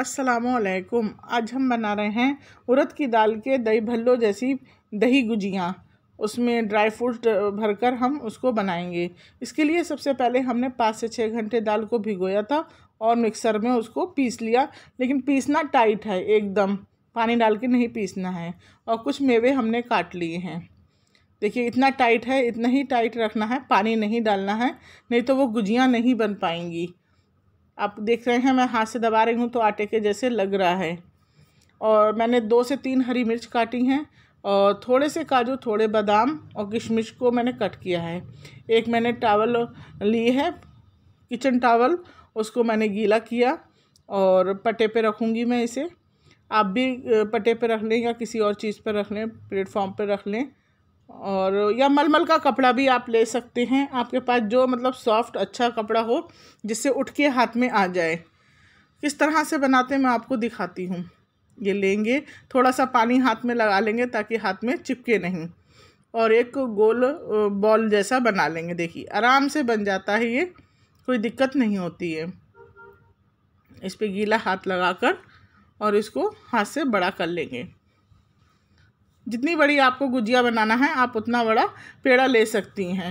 असलकुम आज हम बना रहे हैं उड़द की दाल के दही भल्लो जैसी दही गुजियाँ उसमें ड्राई फ्रूट भरकर हम उसको बनाएंगे इसके लिए सबसे पहले हमने पाँच से छः घंटे दाल को भिगोया था और मिक्सर में उसको पीस लिया लेकिन पीसना टाइट है एकदम पानी डाल के नहीं पीसना है और कुछ मेवे हमने काट लिए हैं देखिए इतना टाइट है इतना ही टाइट रखना है पानी नहीं डालना है नहीं तो वो गुजियाँ नहीं बन पाएंगी आप देख रहे हैं मैं हाथ से दबा रही हूँ तो आटे के जैसे लग रहा है और मैंने दो से तीन हरी मिर्च काटी हैं और थोड़े से काजू थोड़े बादाम और किशमिश को मैंने कट किया है एक मैंने टावल ली है किचन टावल उसको मैंने गीला किया और पटे पे रखूँगी मैं इसे आप भी पटे पे रख लें या किसी और चीज़ पर रख लें प्लेटफॉर्म पर रख लें और या मलमल का कपड़ा भी आप ले सकते हैं आपके पास जो मतलब सॉफ्ट अच्छा कपड़ा हो जिससे उठ के हाथ में आ जाए किस तरह से बनाते हैं मैं आपको दिखाती हूँ ये लेंगे थोड़ा सा पानी हाथ में लगा लेंगे ताकि हाथ में चिपके नहीं और एक गोल बॉल जैसा बना लेंगे देखिए आराम से बन जाता है ये कोई दिक्कत नहीं होती है इस पर गीला हाथ लगा कर और इसको हाथ से बड़ा कर लेंगे जितनी बड़ी आपको गुजिया बनाना है आप उतना बड़ा पेड़ा ले सकती हैं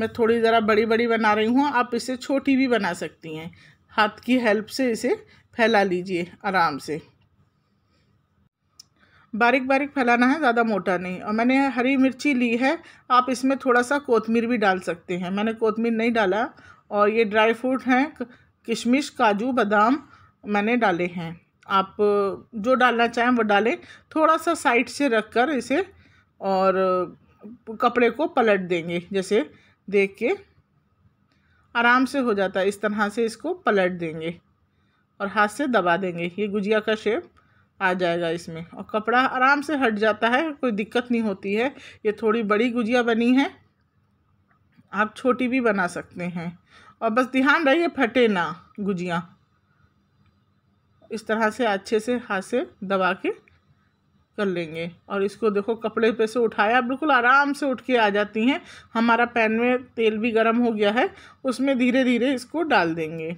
मैं थोड़ी ज़रा बड़ी बड़ी बना रही हूँ आप इसे छोटी भी बना सकती हैं हाथ की हेल्प से इसे फैला लीजिए आराम से बारीक बारीक फैलाना है ज़्यादा मोटा नहीं और मैंने हरी मिर्ची ली है आप इसमें थोड़ा सा कोतमीर भी डाल सकते हैं मैंने कोतमीर नहीं डाला और ये ड्राई फ्रूट हैं किशमिश काजू बादाम मैंने डाले हैं आप जो डालना चाहें वो डालें थोड़ा सा साइड से रख कर इसे और कपड़े को पलट देंगे जैसे देख के आराम से हो जाता है इस तरह से इसको पलट देंगे और हाथ से दबा देंगे ये गुजिया का शेप आ जाएगा इसमें और कपड़ा आराम से हट जाता है कोई दिक्कत नहीं होती है ये थोड़ी बड़ी गुजिया बनी है आप छोटी भी बना सकते हैं और बस ध्यान रहिए फटे ना गुजिया इस तरह से अच्छे से हाथ से दबा के कर लेंगे और इसको देखो कपड़े पे से उठाया बिल्कुल आराम से उठ के आ जाती हैं हमारा पैन में तेल भी गर्म हो गया है उसमें धीरे धीरे इसको डाल देंगे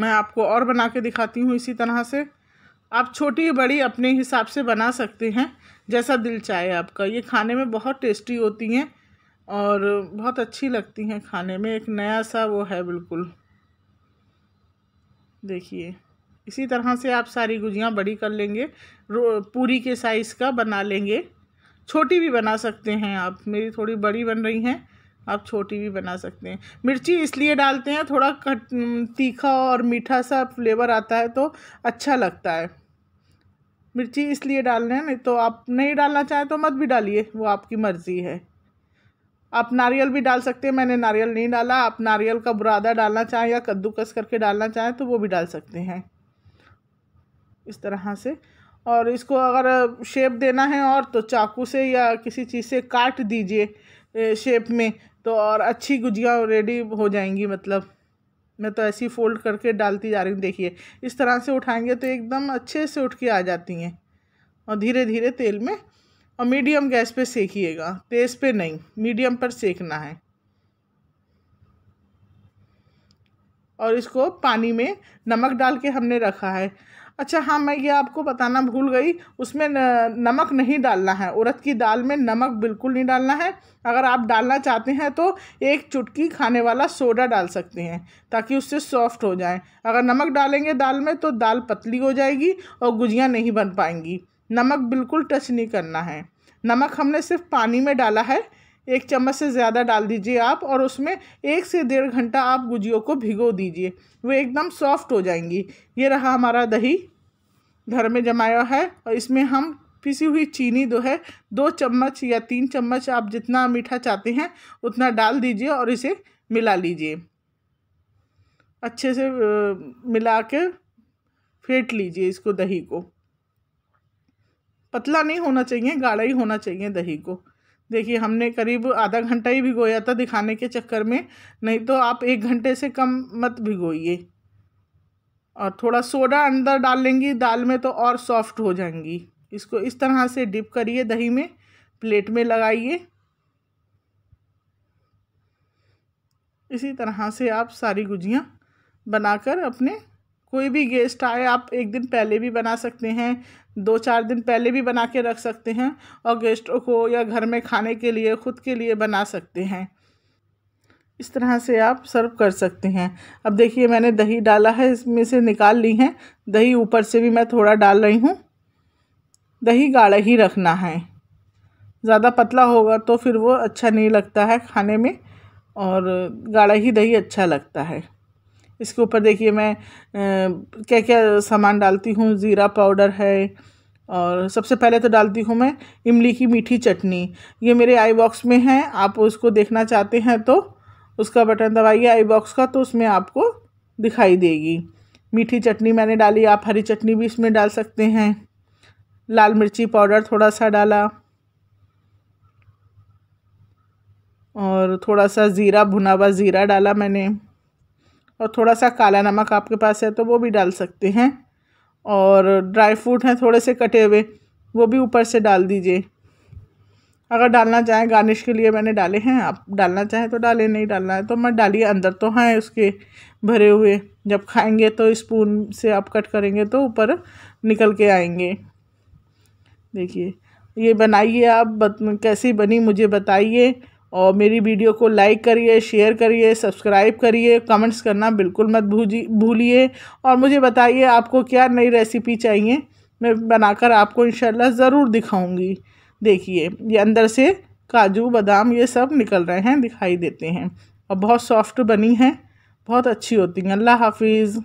मैं आपको और बना के दिखाती हूँ इसी तरह से आप छोटी बड़ी अपने हिसाब से बना सकते हैं जैसा दिल चाहे आपका ये खाने में बहुत टेस्टी होती हैं और बहुत अच्छी लगती हैं खाने में एक नया सा वो है बिल्कुल देखिए इसी तरह से आप सारी गुजियाँ बड़ी कर लेंगे पूरी के साइज़ का बना लेंगे छोटी भी बना सकते हैं आप मेरी थोड़ी बड़ी बन रही हैं आप छोटी भी बना सकते हैं मिर्ची इसलिए डालते हैं थोड़ा कट तीखा और मीठा सा फ्लेवर आता है तो अच्छा लगता है मिर्ची इसलिए डाल रहे हैं नहीं तो आप नहीं डालना चाहें तो मत भी डालिए वो आपकी मर्ज़ी है आप नारियल भी डाल सकते हैं मैंने नारियल नहीं डाला आप नारियल का बुरादा डालना चाहें या कद्दूकस करके डालना चाहें तो वो भी डाल सकते हैं इस तरह से और इसको अगर शेप देना है और तो चाकू से या किसी चीज़ से काट दीजिए शेप में तो और अच्छी गुजिया रेडी हो जाएंगी मतलब मैं तो ऐसी फोल्ड करके डालती जा रही हूँ देखिए इस तरह से उठाएंगे तो एकदम अच्छे से उठ के आ जाती हैं और धीरे धीरे तेल में और मीडियम गैस पे सेकिएगा तेज़ पे नहीं मीडियम पर सेकना है और इसको पानी में नमक डाल के हमने रखा है अच्छा हाँ मैं ये आपको बताना भूल गई उसमें नमक नहीं डालना है उड़द की दाल में नमक बिल्कुल नहीं डालना है अगर आप डालना चाहते हैं तो एक चुटकी खाने वाला सोडा डाल सकते हैं ताकि उससे सॉफ्ट हो जाए अगर नमक डालेंगे दाल में तो दाल पतली हो जाएगी और गुजिया नहीं बन पाएंगी नमक बिल्कुल टच नहीं करना है नमक हमने सिर्फ पानी में डाला है एक चम्मच से ज़्यादा डाल दीजिए आप और उसमें एक से डेढ़ घंटा आप गुजियों को भिगो दीजिए वो एकदम सॉफ्ट हो जाएंगी ये रहा हमारा दही घर में जमाया है और इसमें हम पिसी हुई चीनी दो है दो चम्मच या तीन चम्मच आप जितना मीठा चाहते हैं उतना डाल दीजिए और इसे मिला लीजिए अच्छे से मिला के फेंट लीजिए इसको दही को पतला नहीं होना चाहिए गाढ़ा ही होना चाहिए दही को देखिए हमने करीब आधा घंटा ही भिगोया था दिखाने के चक्कर में नहीं तो आप एक घंटे से कम मत भिगोइए और थोड़ा सोडा अंदर डाल लेंगी दाल में तो और सॉफ्ट हो जाएंगी इसको इस तरह से डिप करिए दही में प्लेट में लगाइए इसी तरह से आप सारी गुजियाँ बनाकर अपने कोई भी गेस्ट आए आप एक दिन पहले भी बना सकते हैं दो चार दिन पहले भी बना के रख सकते हैं और गेस्टों को या घर में खाने के लिए ख़ुद के लिए बना सकते हैं इस तरह से आप सर्व कर सकते हैं अब देखिए मैंने दही डाला है इसमें से निकाल ली है दही ऊपर से भी मैं थोड़ा डाल रही हूँ दही गाढ़ा ही रखना है ज़्यादा पतला होगा तो फिर वो अच्छा नहीं लगता है खाने में और गाढ़ा ही दही अच्छा लगता है इसके ऊपर देखिए मैं आ, क्या क्या सामान डालती हूँ ज़ीरा पाउडर है और सबसे पहले तो डालती हूँ मैं इमली की मीठी चटनी ये मेरे आई बॉक्स में है आप उसको देखना चाहते हैं तो उसका बटन दबाइए आई बॉक्स का तो उसमें आपको दिखाई देगी मीठी चटनी मैंने डाली आप हरी चटनी भी इसमें डाल सकते हैं लाल मिर्ची पाउडर थोड़ा सा डाला और थोड़ा सा ज़ीरा भुना हुआ ज़ीरा डाला मैंने और थोड़ा सा काला नमक आपके पास है तो वो भी डाल सकते हैं और ड्राई फ्रूट हैं थोड़े से कटे हुए वो भी ऊपर से डाल दीजिए अगर डालना चाहें गार्निश के लिए मैंने डाले हैं आप डालना चाहें तो डालें नहीं डालना है तो मैं डालिए अंदर तो हैं उसके भरे हुए जब खाएंगे तो स्पून से आप कट करेंगे तो ऊपर निकल के आएंगे देखिए ये बनाइए आप बत, कैसी बनी मुझे बताइए और मेरी वीडियो को लाइक करिए शेयर करिए सब्सक्राइब करिए कमेंट्स करना बिल्कुल मत भूलिए और मुझे बताइए आपको क्या नई रेसिपी चाहिए मैं बनाकर आपको इन ज़रूर दिखाऊंगी देखिए ये अंदर से काजू बादाम ये सब निकल रहे हैं दिखाई देते हैं और बहुत सॉफ्ट बनी है बहुत अच्छी होती हैं अल्लाह हाफिज़